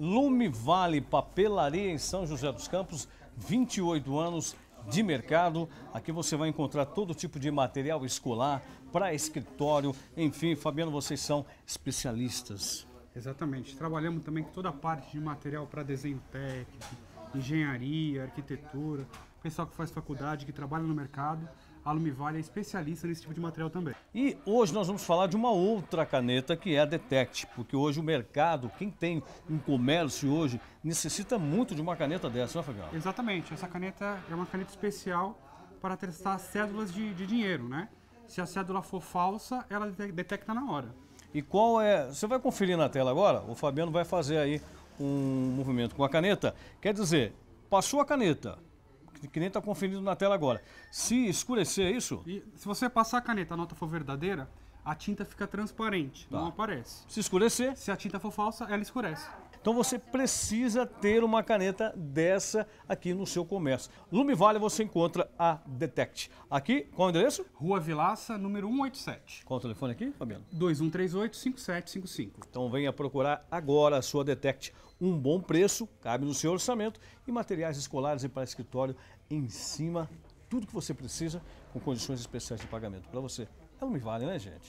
Lume Vale Papelaria em São José dos Campos, 28 anos de mercado. Aqui você vai encontrar todo tipo de material escolar, para escritório, enfim, Fabiano, vocês são especialistas. Exatamente. Trabalhamos também com toda a parte de material para desenho técnico, engenharia, arquitetura, pessoal que faz faculdade, que trabalha no mercado. A Lumivale é especialista nesse tipo de material também. E hoje nós vamos falar de uma outra caneta que é a Detect, porque hoje o mercado, quem tem um comércio hoje, necessita muito de uma caneta dessa, não é, Fabiano? Exatamente. Essa caneta é uma caneta especial para testar cédulas de, de dinheiro, né? Se a cédula for falsa, ela detecta na hora. E qual é. Você vai conferir na tela agora? O Fabiano vai fazer aí um movimento com a caneta. Quer dizer, passou a caneta, que nem está conferindo na tela agora. Se escurecer, é isso? E se você passar a caneta, a nota for verdadeira, a tinta fica transparente, tá. não aparece. Se escurecer? Se a tinta for falsa, ela escurece. Então você precisa ter uma caneta dessa aqui no seu comércio. Lume Vale você encontra a Detect. Aqui, qual é o endereço? Rua Vilaça, número 187. Qual o telefone aqui, Fabiano? 2138-5755. Então venha procurar agora a sua Detect. Um bom preço, cabe no seu orçamento e materiais escolares e para escritório em cima. Tudo que você precisa com condições especiais de pagamento para você. É Lume Vale, né, gente?